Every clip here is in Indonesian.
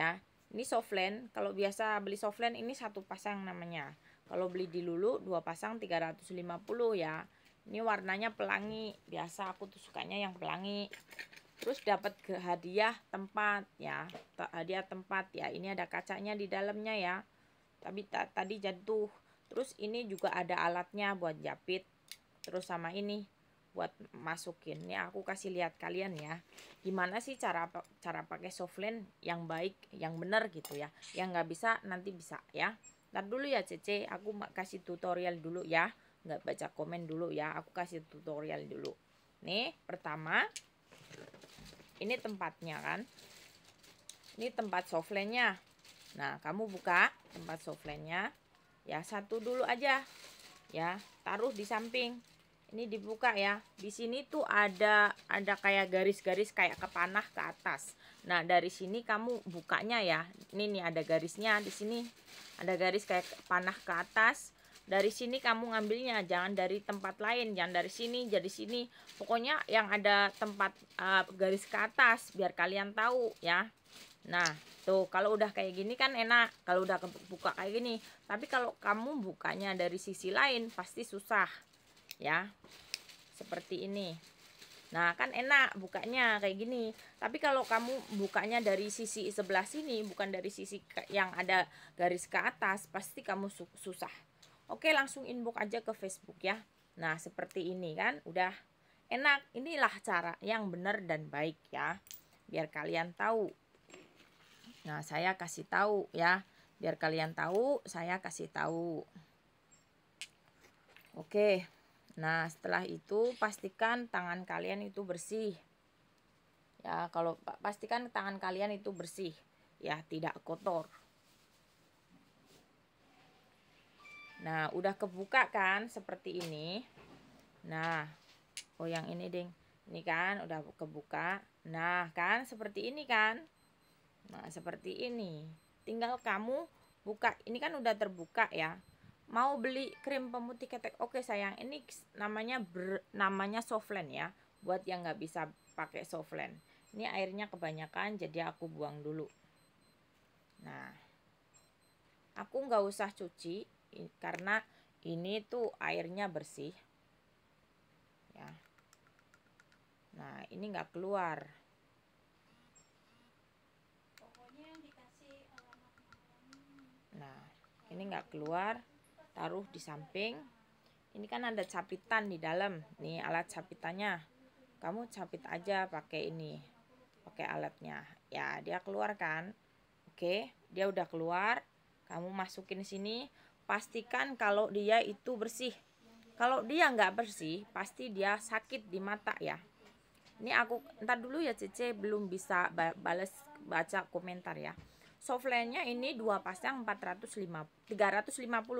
ya ini softland kalau biasa beli softland ini satu pasang namanya kalau beli di lulu dua pasang 350 ya ini warnanya pelangi biasa aku tuh sukanya yang pelangi terus dapat ke hadiah tempat ya hadiah tempat ya ini ada kacanya di dalamnya ya tapi tadi jatuh terus ini juga ada alatnya buat japit terus sama ini buat masukin. nih ya, aku kasih lihat kalian ya. Gimana sih cara cara pakai softlens yang baik, yang benar gitu ya. Yang nggak bisa nanti bisa ya. Ntar dulu ya Cece, aku kasih tutorial dulu ya. Nggak baca komen dulu ya, aku kasih tutorial dulu. Nih, pertama ini tempatnya kan. Ini tempat softlensnya. Nah, kamu buka tempat softlensnya. Ya, satu dulu aja. Ya, taruh di samping ini dibuka ya di sini tuh ada ada kayak garis-garis kayak kepanah ke atas nah dari sini kamu bukanya ya ini nih ada garisnya di sini ada garis kayak panah ke atas dari sini kamu ngambilnya jangan dari tempat lain jangan dari sini jadi sini pokoknya yang ada tempat uh, garis ke atas biar kalian tahu ya nah tuh kalau udah kayak gini kan enak kalau udah buka kayak gini tapi kalau kamu bukanya dari sisi lain pasti susah ya seperti ini nah kan enak bukanya kayak gini tapi kalau kamu bukanya dari sisi sebelah sini bukan dari sisi yang ada garis ke atas pasti kamu susah oke langsung inbox aja ke Facebook ya nah seperti ini kan udah enak inilah cara yang benar dan baik ya biar kalian tahu nah saya kasih tahu ya biar kalian tahu saya kasih tahu oke Nah, setelah itu pastikan tangan kalian itu bersih. Ya, kalau pastikan tangan kalian itu bersih, ya, tidak kotor. Nah, udah kebuka kan seperti ini. Nah, oh yang ini ding. Ini kan udah kebuka. Nah, kan seperti ini kan. Nah, seperti ini. Tinggal kamu buka. Ini kan udah terbuka ya mau beli krim pemutih ketek oke sayang ini namanya ber, namanya softland ya buat yang nggak bisa pakai softland ini airnya kebanyakan jadi aku buang dulu nah aku nggak usah cuci karena ini tuh airnya bersih ya nah ini nggak keluar eh, nah ini nggak keluar taruh di samping ini kan ada capitan di dalam nih alat capitannya kamu capit aja pakai ini pakai alatnya ya dia keluar kan oke dia udah keluar kamu masukin sini pastikan kalau dia itu bersih kalau dia nggak bersih pasti dia sakit di mata ya ini aku ntar dulu ya Cece belum bisa bales baca komentar ya softlensnya ini dua pasang 450 350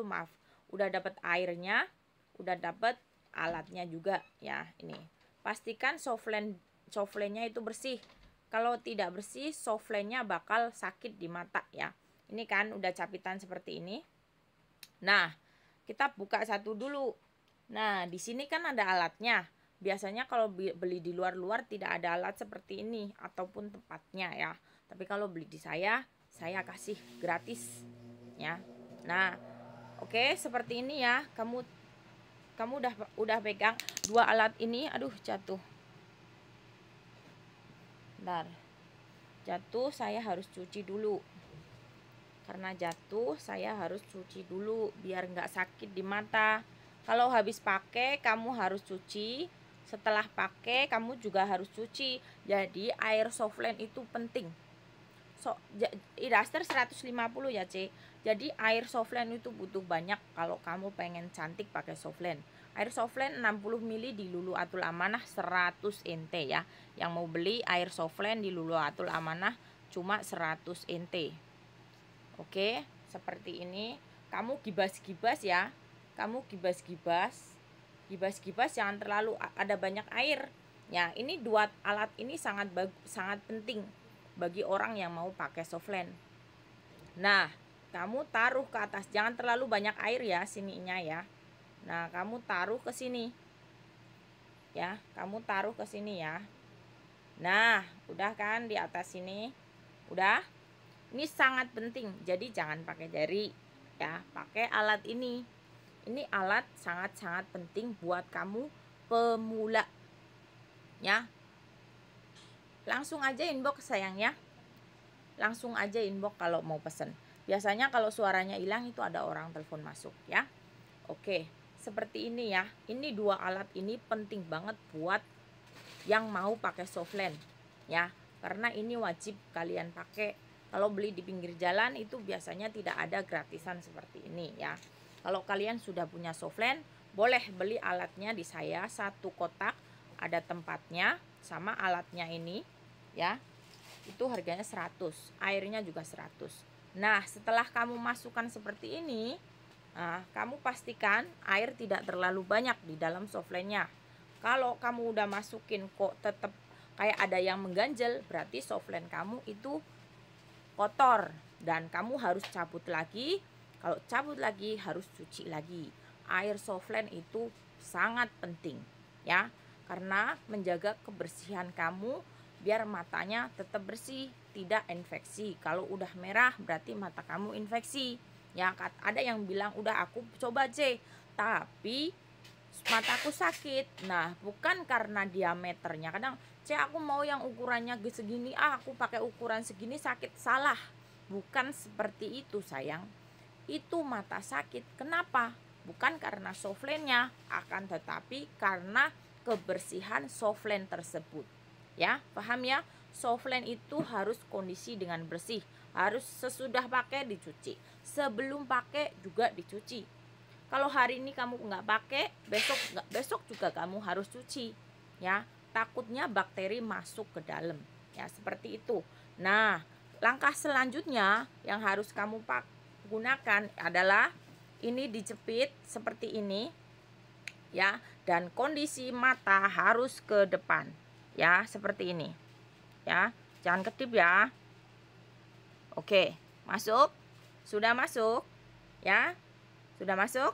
maaf udah dapat airnya, udah dapat alatnya juga ya ini. Pastikan softlen softlensnya itu bersih. Kalau tidak bersih softlensnya bakal sakit di mata ya. Ini kan udah capitan seperti ini. Nah, kita buka satu dulu. Nah, di sini kan ada alatnya. Biasanya kalau beli di luar-luar tidak ada alat seperti ini ataupun tempatnya ya. Tapi kalau beli di saya, saya kasih gratis ya. Nah, Oke, seperti ini ya. Kamu kamu udah udah pegang dua alat ini. Aduh, jatuh. Bentar. Jatuh, saya harus cuci dulu. Karena jatuh, saya harus cuci dulu biar nggak sakit di mata. Kalau habis pakai, kamu harus cuci. Setelah pakai, kamu juga harus cuci. Jadi, air softlens itu penting so, eraster 150 ya C jadi air softland itu butuh banyak kalau kamu pengen cantik pakai softland air softland 60 ml di lulu atul amanah 100 NT ya yang mau beli air softland di lulu atul amanah cuma 100 NT oke seperti ini kamu gibas-gibas ya kamu gibas-gibas gibas-gibas jangan terlalu ada banyak air ya ini dua alat ini sangat bagus sangat penting bagi orang yang mau pakai softland. Nah, kamu taruh ke atas, jangan terlalu banyak air ya sininya ya. Nah, kamu taruh ke sini. Ya, kamu taruh ke sini ya. Nah, udah kan di atas sini? Udah? Ini sangat penting. Jadi jangan pakai jari ya, pakai alat ini. Ini alat sangat-sangat penting buat kamu pemula. Ya, langsung aja inbox sayangnya langsung aja inbox kalau mau pesen biasanya kalau suaranya hilang itu ada orang telepon masuk ya oke seperti ini ya ini dua alat ini penting banget buat yang mau pakai softland ya karena ini wajib kalian pakai kalau beli di pinggir jalan itu biasanya tidak ada gratisan seperti ini ya kalau kalian sudah punya softland boleh beli alatnya di saya satu kotak ada tempatnya sama alatnya ini ya itu harganya 100 airnya juga 100 nah setelah kamu masukkan seperti ini nah, kamu pastikan air tidak terlalu banyak di dalam softlensnya kalau kamu udah masukin kok tetap kayak ada yang mengganjel berarti softlen kamu itu kotor dan kamu harus cabut lagi kalau cabut lagi harus cuci lagi air softlen itu sangat penting ya karena menjaga kebersihan kamu biar matanya tetap bersih, tidak infeksi. Kalau udah merah berarti mata kamu infeksi. Ya, ada yang bilang udah aku coba C, tapi mataku sakit. Nah, bukan karena diameternya. Kadang C aku mau yang ukurannya segini, ah aku pakai ukuran segini sakit. Salah. Bukan seperti itu, sayang. Itu mata sakit. Kenapa? Bukan karena softlensnya, akan tetapi karena kebersihan softland tersebut. Ya, paham ya? Softland itu harus kondisi dengan bersih, harus sesudah pakai dicuci, sebelum pakai juga dicuci. Kalau hari ini kamu nggak pakai, besok nggak besok juga kamu harus cuci, ya. Takutnya bakteri masuk ke dalam, ya seperti itu. Nah, langkah selanjutnya yang harus kamu pak gunakan adalah ini dijepit seperti ini ya dan kondisi mata harus ke depan ya seperti ini ya jangan ketip ya oke masuk sudah masuk ya sudah masuk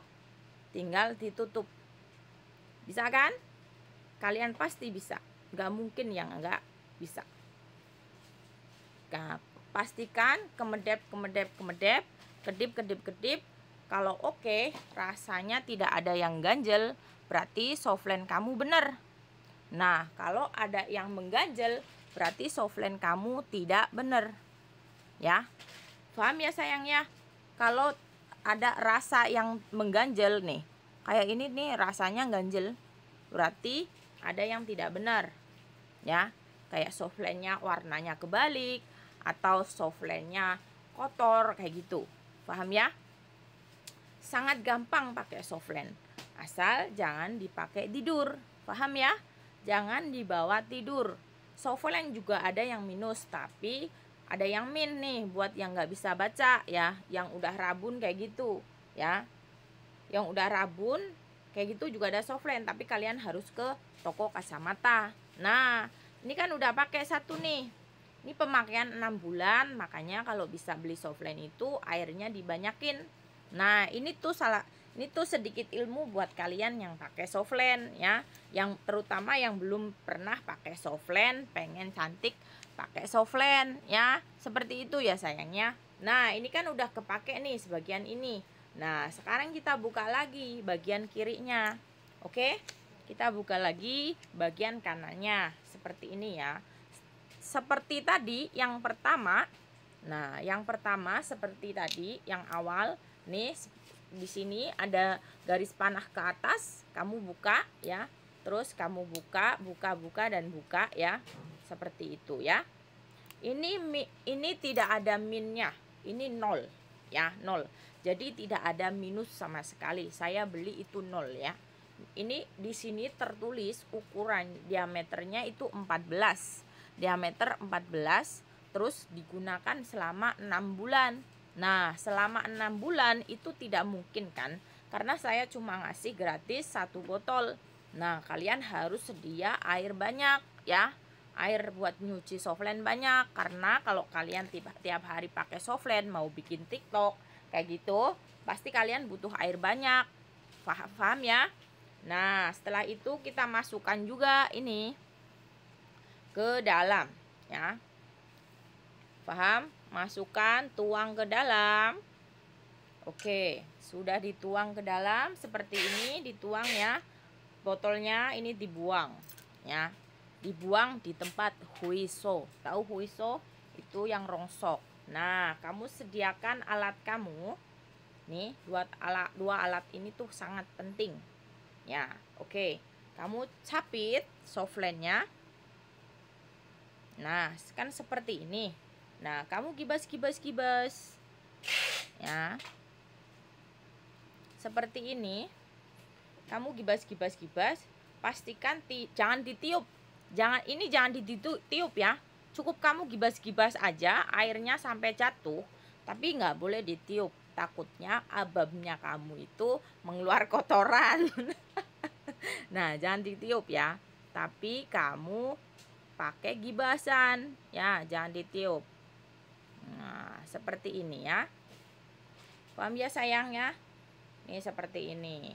tinggal ditutup bisa kan kalian pasti bisa nggak mungkin yang nggak bisa nah, pastikan kemedep kemedep kemedep kedip kedip kedip kalau oke, rasanya tidak ada yang ganjel, berarti softlens kamu benar. Nah, kalau ada yang mengganjel, berarti softlens kamu tidak benar. Ya. Paham ya sayangnya? Kalau ada rasa yang mengganjel nih. Kayak ini nih rasanya ganjel. Berarti ada yang tidak benar. Ya. Kayak softlensnya warnanya kebalik atau softlensnya kotor kayak gitu. Paham ya? sangat gampang pakai softlens Asal jangan dipakai tidur. Paham ya? Jangan dibawa tidur. softlens juga ada yang minus, tapi ada yang min nih buat yang nggak bisa baca ya, yang udah rabun kayak gitu ya. Yang udah rabun kayak gitu juga ada softlens tapi kalian harus ke toko kacamata. Nah, ini kan udah pakai satu nih. Ini pemakaian 6 bulan, makanya kalau bisa beli softlens itu airnya dibanyakin Nah, ini tuh salah ini tuh sedikit ilmu buat kalian yang pakai softlens ya, yang terutama yang belum pernah pakai softlens, pengen cantik pakai softlens ya. Seperti itu ya sayangnya. Nah, ini kan udah kepake nih sebagian ini. Nah, sekarang kita buka lagi bagian kirinya. Oke? Kita buka lagi bagian kanannya seperti ini ya. Seperti tadi yang pertama. Nah, yang pertama seperti tadi yang awal Nih di sini ada garis panah ke atas, kamu buka ya. Terus kamu buka, buka, buka dan buka ya. Seperti itu ya. Ini ini tidak ada minnya. Ini nol ya, nol. Jadi tidak ada minus sama sekali. Saya beli itu nol ya. Ini di sini tertulis ukuran diameternya itu 14. Diameter 14 terus digunakan selama 6 bulan Nah, selama enam bulan itu tidak mungkin kan? Karena saya cuma ngasih gratis satu botol. Nah, kalian harus sedia air banyak ya. Air buat nyuci softland banyak karena kalau kalian tiap, tiap hari pakai softland mau bikin TikTok kayak gitu, pasti kalian butuh air banyak. faham paham ya? Nah, setelah itu kita masukkan juga ini ke dalam ya. Paham? masukkan, tuang ke dalam. Oke, sudah dituang ke dalam seperti ini, dituang ya. Botolnya ini dibuang ya. Dibuang di tempat huiso. Tahu huiso? Itu yang rongsok. Nah, kamu sediakan alat kamu. Nih, dua alat dua alat ini tuh sangat penting. Ya, oke. Kamu capit softlandnya. Nah, kan seperti ini Nah, kamu kibas kibas kibas. Ya. Seperti ini. Kamu kibas kibas kibas, pastikan ti jangan ditiup. Jangan ini jangan ditiup ya. Cukup kamu kibas-kibas aja airnya sampai jatuh, tapi nggak boleh ditiup. Takutnya ababnya kamu itu mengeluar kotoran. nah, jangan ditiup ya. Tapi kamu pakai gibasan ya, jangan ditiup. Nah, seperti ini ya. Paham ya sayang ya? Ini seperti ini.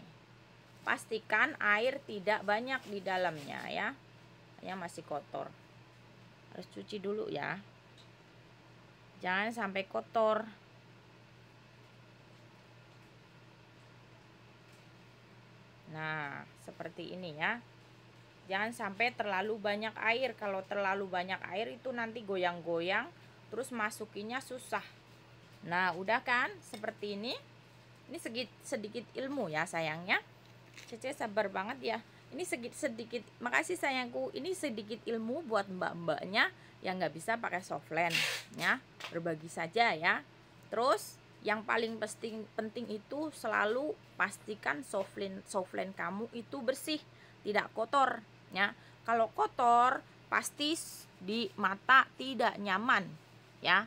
Pastikan air tidak banyak di dalamnya ya. Yang masih kotor. Harus cuci dulu ya. Jangan sampai kotor. Nah, seperti ini ya. Jangan sampai terlalu banyak air. Kalau terlalu banyak air itu nanti goyang-goyang terus masukinya susah nah udah kan seperti ini ini sedikit sedikit ilmu ya sayangnya Cece sabar banget ya ini sedikit sedikit makasih sayangku ini sedikit ilmu buat mbak-mbaknya yang nggak bisa pakai softland ya berbagi saja ya terus yang paling penting penting itu selalu pastikan softland softland kamu itu bersih tidak kotor ya kalau kotor pasti di mata tidak nyaman ya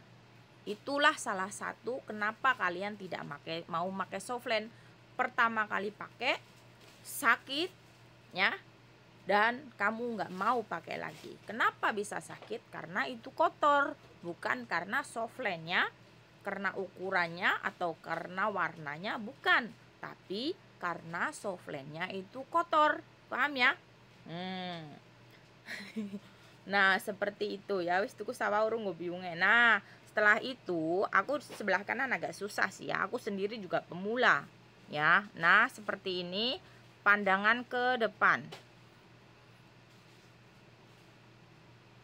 itulah salah satu kenapa kalian tidak make, mau pakai softlens pertama kali pakai sakit ya dan kamu nggak mau pakai lagi kenapa bisa sakit karena itu kotor bukan karena softlensnya karena ukurannya atau karena warnanya bukan tapi karena softlensnya itu kotor paham ya hmm Nah, seperti itu ya. Wis tuku sawah urung gue ngobiyunge. Nah, setelah itu aku sebelah kanan agak susah sih ya. Aku sendiri juga pemula ya. Nah, seperti ini pandangan ke depan.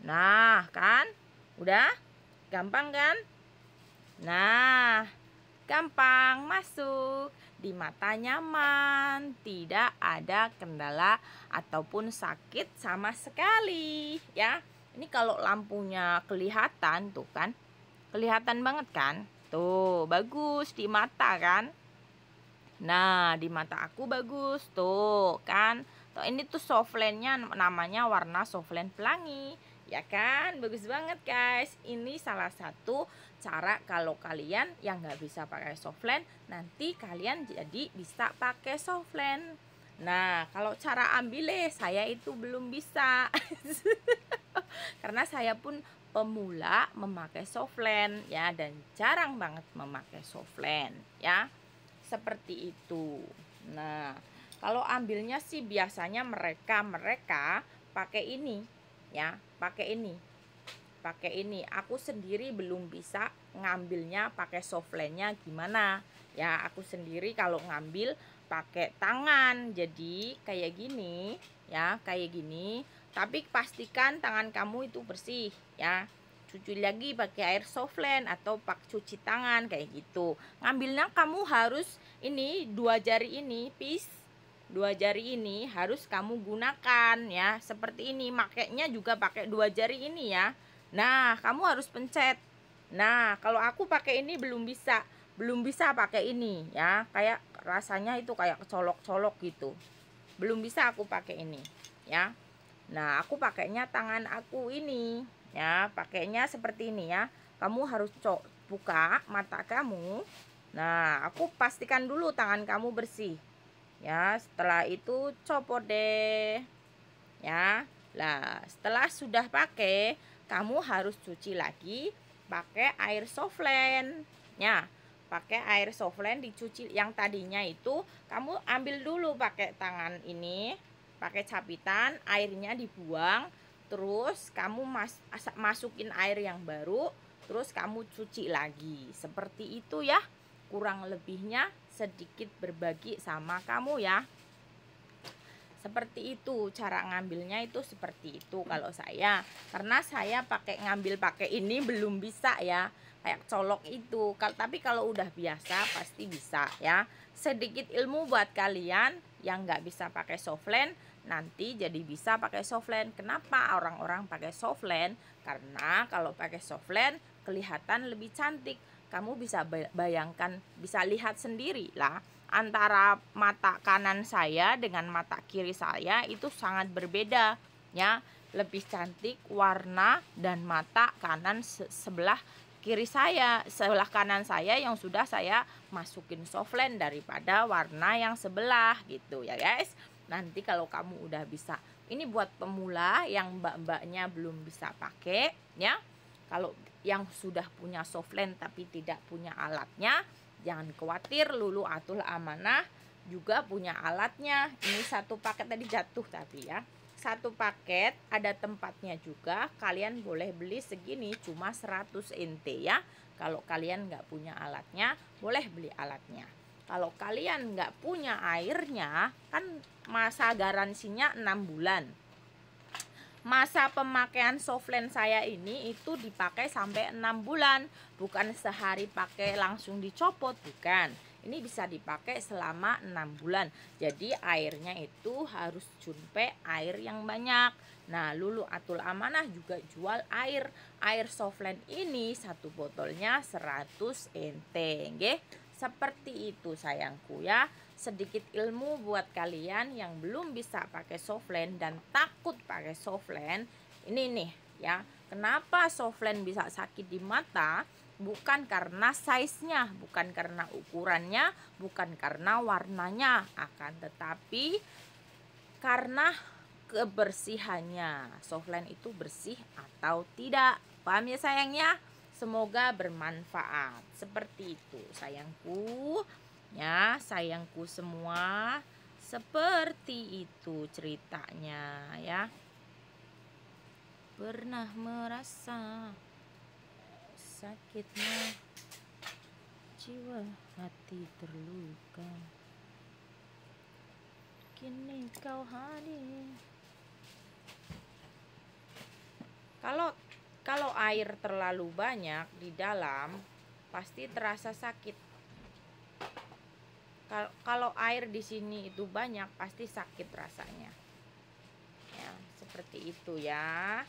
Nah, kan? Udah? Gampang kan? Nah, gampang masuk, di mata nyaman, tidak ada kendala ataupun sakit sama sekali, ya. Ini kalau lampunya kelihatan tuh kan, kelihatan banget kan? Tuh, bagus di mata kan? Nah, di mata aku bagus tuh kan. Tuh ini tuh softlensnya namanya warna softlens pelangi ya kan bagus banget guys ini salah satu cara kalau kalian yang nggak bisa pakai softland nanti kalian jadi bisa pakai softland nah kalau cara ambilnya saya itu belum bisa karena saya pun pemula memakai softland ya dan jarang banget memakai softland ya seperti itu nah kalau ambilnya sih biasanya mereka mereka pakai ini ya pakai ini pakai ini aku sendiri belum bisa ngambilnya pakai softlensnya gimana ya aku sendiri kalau ngambil pakai tangan jadi kayak gini ya kayak gini tapi pastikan tangan kamu itu bersih ya cuci lagi pakai air softlens atau pak cuci tangan kayak gitu ngambilnya kamu harus ini dua jari ini pis dua jari ini harus kamu gunakan ya seperti ini makainya juga pakai dua jari ini ya Nah, kamu harus pencet. Nah, kalau aku pakai ini belum bisa, belum bisa pakai ini ya. Kayak rasanya itu kayak kecolok colok gitu. Belum bisa aku pakai ini ya. Nah, aku pakainya tangan aku ini ya, pakainya seperti ini ya. Kamu harus buka mata kamu. Nah, aku pastikan dulu tangan kamu bersih. Ya, setelah itu copot deh. Ya. Lah, setelah sudah pakai kamu harus cuci lagi pakai air softlens ya pakai air softlens dicuci yang tadinya itu kamu ambil dulu pakai tangan ini pakai capitan airnya dibuang terus kamu mas masukin air yang baru terus kamu cuci lagi seperti itu ya kurang lebihnya sedikit berbagi sama kamu ya seperti itu cara ngambilnya itu seperti itu kalau saya karena saya pakai ngambil pakai ini belum bisa ya kayak colok itu kalau tapi kalau udah biasa pasti bisa ya sedikit ilmu buat kalian yang nggak bisa pakai softlens nanti jadi bisa pakai softlens kenapa orang-orang pakai softlens karena kalau pakai softlens kelihatan lebih cantik kamu bisa bayangkan bisa lihat sendiri lah antara mata kanan saya dengan mata kiri saya itu sangat berbeda ya lebih cantik warna dan mata kanan se sebelah kiri saya sebelah kanan saya yang sudah saya masukin softlens daripada warna yang sebelah gitu ya guys nanti kalau kamu udah bisa ini buat pemula yang mbak-mbaknya belum bisa pakai ya kalau yang sudah punya softlens tapi tidak punya alatnya Jangan khawatir, Lulu Atul Amanah juga punya alatnya. Ini satu paket tadi jatuh tapi ya. Satu paket ada tempatnya juga. Kalian boleh beli segini cuma 100 NT ya. Kalau kalian nggak punya alatnya, boleh beli alatnya. Kalau kalian nggak punya airnya, kan masa garansinya 6 bulan masa pemakaian softland saya ini itu dipakai sampai 6 bulan bukan sehari pakai langsung dicopot bukan ini bisa dipakai selama 6 bulan jadi airnya itu harus jumpe air yang banyak nah lulu atul amanah juga jual air air softland ini satu botolnya 100 enteng seperti itu sayangku ya sedikit ilmu buat kalian yang belum bisa pakai softlens dan takut pakai softlens ini nih ya kenapa softlens bisa sakit di mata bukan karena size-nya bukan karena ukurannya bukan karena warnanya akan tetapi karena kebersihannya softlens itu bersih atau tidak paham ya sayangnya semoga bermanfaat seperti itu sayangku Ya, sayangku semua, seperti itu ceritanya ya. Pernah merasa sakitnya jiwa hati terluka. Kini kau hadir. Kalau kalau air terlalu banyak di dalam pasti terasa sakit kalau air di sini itu banyak pasti sakit rasanya ya seperti itu ya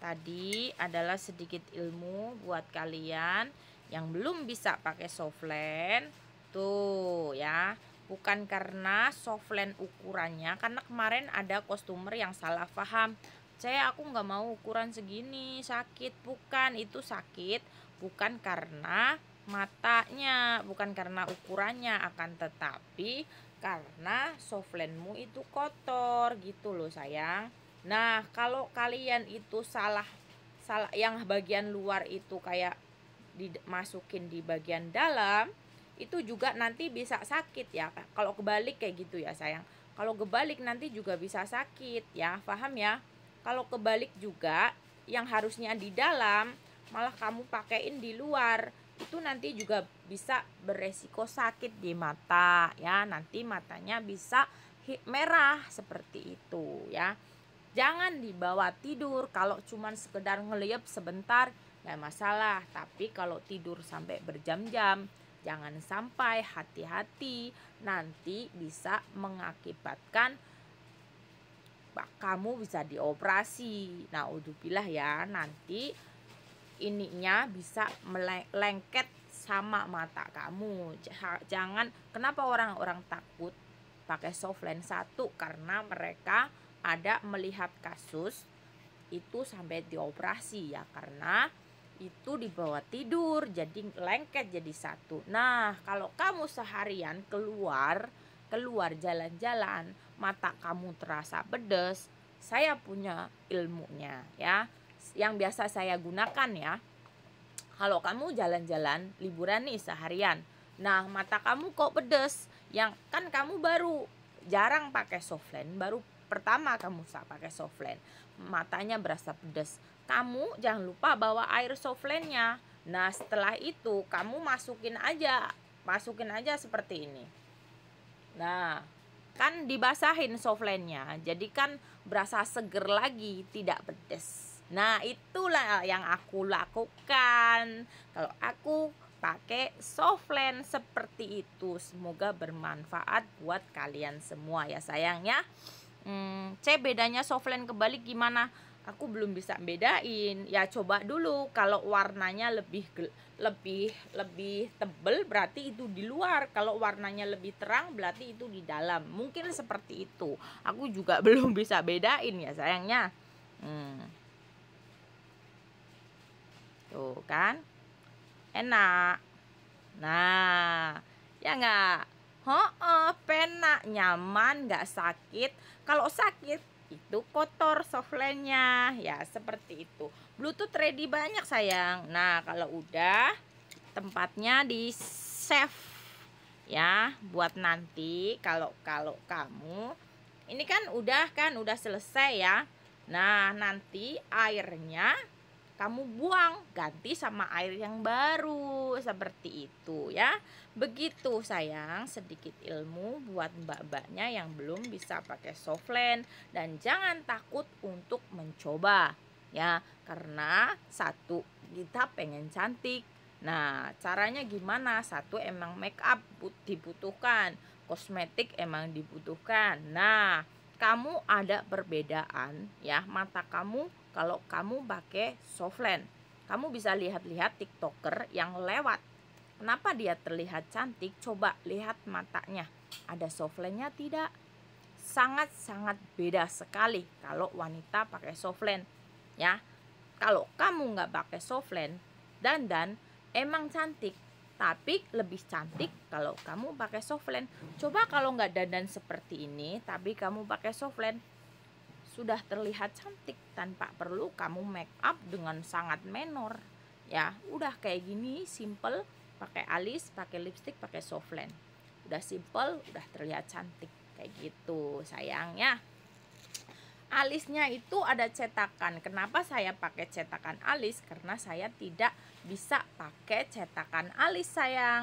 tadi adalah sedikit ilmu buat kalian yang belum bisa pakai softland tuh ya bukan karena softland ukurannya karena kemarin ada customer yang salah paham saya aku nggak mau ukuran segini sakit bukan itu sakit bukan karena matanya bukan karena ukurannya akan tetapi karena softlandmu itu kotor gitu loh sayang nah kalau kalian itu salah salah yang bagian luar itu kayak dimasukin di bagian dalam itu juga nanti bisa sakit ya kalau kebalik kayak gitu ya sayang kalau kebalik nanti juga bisa sakit ya paham ya kalau kebalik juga yang harusnya di dalam malah kamu pakein di luar itu nanti juga bisa beresiko sakit di mata ya nanti matanya bisa merah seperti itu ya jangan dibawa tidur kalau cuman sekedar ngeleyep sebentar nggak masalah tapi kalau tidur sampai berjam-jam jangan sampai hati-hati nanti bisa mengakibatkan kamu bisa dioperasi nah udah ya nanti ininya bisa melengket sama mata kamu jangan kenapa orang-orang takut pakai soft lens satu karena mereka ada melihat kasus itu sampai dioperasi ya karena itu dibawa tidur jadi lengket jadi satu nah kalau kamu seharian keluar keluar jalan-jalan mata kamu terasa pedes saya punya ilmunya ya yang biasa saya gunakan ya. Kalau kamu jalan-jalan liburan nih seharian. Nah, mata kamu kok pedes? Yang kan kamu baru jarang pakai lens, baru pertama kamu pakai lens, Matanya berasa pedes. Kamu jangan lupa bawa air softlandnya. Nah, setelah itu kamu masukin aja, masukin aja seperti ini. Nah, kan dibasahin softlandnya, jadi kan berasa seger lagi, tidak pedes. Nah, itulah eh, yang aku lakukan. Kalau aku pakai soft lens seperti itu. Semoga bermanfaat buat kalian semua ya sayangnya Hmm, C bedanya soft lens kebalik gimana? Aku belum bisa bedain. Ya coba dulu kalau warnanya lebih lebih lebih tebel berarti itu di luar. Kalau warnanya lebih terang berarti itu di dalam. Mungkin seperti itu. Aku juga belum bisa bedain ya sayangnya. Hmm. Tuh kan? Enak. Nah, ya enggak? oh, penak, nyaman, nggak sakit. Kalau sakit, itu kotor softlensnya Ya, seperti itu. Bluetooth ready banyak, sayang. Nah, kalau udah, tempatnya di save. Ya, buat nanti kalau kalau kamu ini kan udah kan udah selesai ya. Nah, nanti airnya kamu buang, ganti sama air yang baru. Seperti itu ya. Begitu sayang, sedikit ilmu buat mbak-mbaknya yang belum bisa pakai softland dan jangan takut untuk mencoba ya. Karena satu, kita pengen cantik. Nah, caranya gimana? Satu emang make up dibutuhkan, kosmetik emang dibutuhkan. Nah, kamu ada perbedaan ya, mata kamu kalau kamu pakai softland. Kamu bisa lihat-lihat TikToker yang lewat. Kenapa dia terlihat cantik? Coba lihat matanya. Ada softlandnya tidak? Sangat-sangat beda sekali kalau wanita pakai softland. Ya, kalau kamu nggak pakai softland, dandan emang cantik, tapi lebih cantik kalau kamu pakai softland. Coba kalau nggak dandan seperti ini, tapi kamu pakai softland, sudah terlihat cantik tanpa perlu kamu make up dengan sangat menor ya udah kayak gini simple pakai alis pakai lipstick pakai soft lens udah simple udah terlihat cantik kayak gitu sayangnya alisnya itu ada cetakan kenapa saya pakai cetakan alis karena saya tidak bisa pakai cetakan alis sayang